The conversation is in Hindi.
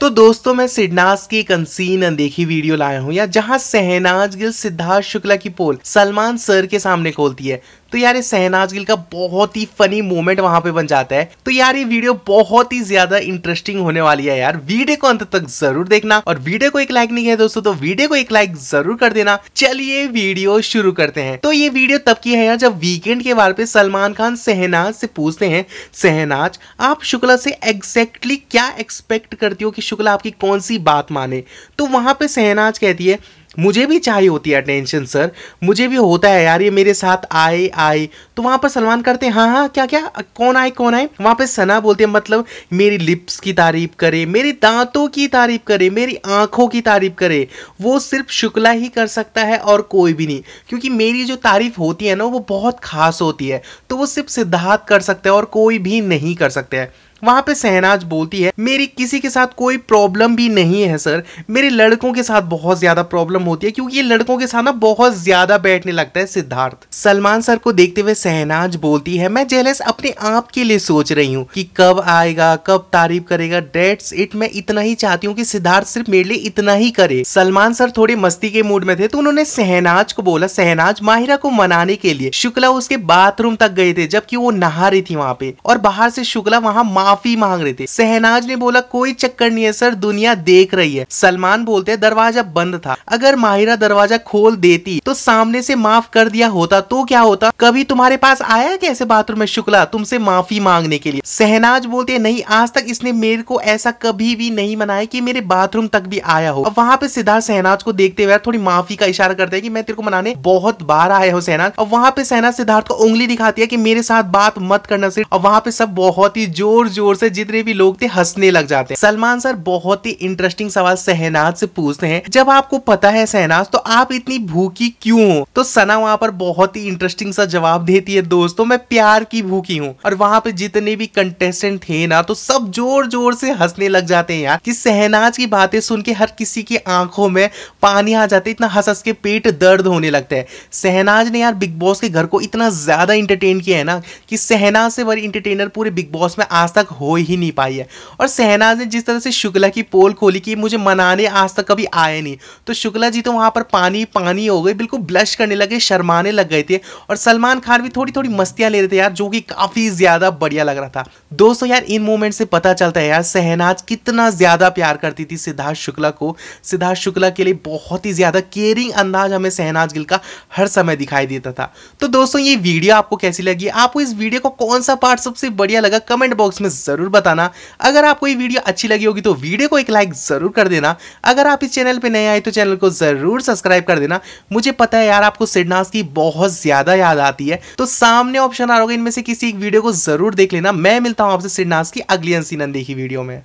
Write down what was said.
तो दोस्तों मैं सिडनास की एक अनसीन अनदेखी वीडियो लाया हूँ या जहाँ सहनाज गिल सिद्धार्थ शुक्ला की पोल सलमान सर के सामने खोलती है तो यार ये सहनाज गिल का बहुत ही फनी मोमेंट वहां पे बन जाता है तो यार ये वीडियो बहुत ही ज्यादा इंटरेस्टिंग होने वाली है यार वीडियो को अंत तक जरूर देखना और वीडियो को एक लाइक नहीं है दोस्तों तो वीडियो को एक लाइक जरूर कर देना चलिए वीडियो शुरू करते हैं तो ये वीडियो तब की है यार जब वीकेंड के बारे पे सलमान खान सहनाज से पूछते हैं सहनाज आप शुक्ला से एग्जैक्टली क्या एक्सपेक्ट करती हो कि शुक्ला आपकी कौन सी बात माने तो वहां पर सहनाज कहती है मुझे भी चाहिए होती है अटेंशन सर मुझे भी होता है यार ये मेरे साथ आए आए तो वहाँ पर सलमान करते हैं हाँ हाँ क्या क्या कौन आए कौन आए वहाँ पे सना बोलते हैं मतलब मेरी लिप्स की तारीफ करे मेरे दांतों की तारीफ करे मेरी आंखों की तारीफ करे वो सिर्फ शुक्ला ही कर सकता है और कोई भी नहीं क्योंकि मेरी जो तारीफ होती है ना वो बहुत खास होती है तो वो सिर्फ सिद्धार्थ कर सकते हैं और कोई भी नहीं कर सकते हैं वहाँ पे सहनाज बोलती है मेरी किसी के साथ कोई प्रॉब्लम भी नहीं है सर मेरे लड़कों के साथ बहुत ज्यादा प्रॉब्लम होती है क्योंकि ये लड़कों के साथ ना बहुत ज्यादा बैठने लगता है सिद्धार्थ सलमान सर को देखते हुए सहनाज बोलती है मैं जेलस अपने आप के लिए सोच रही हूँ कि कब आएगा कब तारीफ करेगा डेट्स इट मैं इतना ही चाहती हूँ कि सिद्धार्थ सिर्फ मेरे लिए इतना ही करे सलमान सर थोड़े मस्ती के मूड में थे तो उन्होंने सहनाज को बोला सहनाज माहिरा को मनाने के लिए शुक्ला उसके बाथरूम तक गए थे जबकि वो नहा रही थी वहाँ पे और बाहर से शुक्ला वहाँ माफी मांग रहे थे सहनाज ने बोला कोई चक्कर नहीं है सर दुनिया देख रही है सलमान बोलते दरवाजा बंद था अगर माहिरा दरवाजा खोल देती तो सामने से माफ कर दिया होता तो क्या होता कभी तुम्हारे पास आया कैसे बाथरूम में शुक्ला तुमसे माफी मांगने के लिए सहनाज बोलते नहीं आज तक इसने मेरे को ऐसा कभी भी नहीं मनाया की मेरे बाथरूम तक भी आया हो वहाँ पे सिद्धार्थ सहनाज को देखते हुए थोड़ी माफी का इशारा करते है की मैं तेरे को मनाने बहुत बार आया हूँ सहनाज और वहाँ पे सहनाज सिद्धार्थ को उंगली दिखाती है की मेरे साथ बात मत करना सिर्फ और वहाँ पे सब बहुत ही जोर जोर जोर से जितने भी लोग थे हंसने लग जाते हैं सलमान सर बहुत ही इंटरेस्टिंग सवाल सहनाज से पूछते हैं जब आपको पता है सहनाज तो आप इतनी भूखी क्यों हो तो सना वहाँ पर बहुत ही इंटरेस्टिंग सा जवाब देती है दोस्तों मैं प्यार की भूखी हूँ और वहाँ पे जितने भी कंटेस्टेंट थे ना तो सब जोर जोर से हंसने लग जाते हैं यार की सहनाज की बातें सुन के हर किसी की आंखों में पानी आ जाते इतना हंस हंस के पेट दर्द होने लगता है सहनाज ने यार बिग बॉस के घर को इतना ज्यादा इंटरटेन किया है ना कि सहनाज से बड़ी इंटरटेनर पूरे बिग बॉस में आज तक तक हो ही नहीं पाई है और सहनाज ने जिस तरह से शुक्ला की पोल खोली कि मुझे मनाने आज तक कभी आए नहीं तो शुक्ला जी तो वहाँ पर पानी पानी हो गए बिल्कुल ब्लश करने लगे शर्माने लग गए थे और सलमान खान भी थोड़ी थोड़ी मस्तियाँ ले रहे थे यार जो कि काफ़ी ज़्यादा बढ़िया लग रहा था दोस्तों यार इन मोमेंट से पता चलता है यार सहनाज कितना ज़्यादा प्यार करती थी सिद्धार्थ शुक्ला को सिद्धार्थ शुक्ला के लिए बहुत ही ज़्यादा केयरिंग अंदाज हमें सहनाज गिल का हर समय दिखाई देता था तो दोस्तों ये वीडियो आपको कैसी लगी आपको इस वीडियो को कौन सा पार्ट सबसे बढ़िया लगा कमेंट बॉक्स में ज़रूर बताना अगर आपको ये वीडियो अच्छी लगी होगी तो वीडियो को एक लाइक ज़रूर कर देना अगर आप इस चैनल पे नए आए तो चैनल को ज़रूर सब्सक्राइब कर देना मुझे पता है यार आपको सिडनास की बहुत ज़्यादा याद आती है तो सामने ऑप्शन आ रहा होगा इनमें से किसी एक वीडियो को ज़रूर देख लेना मैं मिलता हूँ आपसे सिडनास की अगली अंसी नंदी की वीडियो में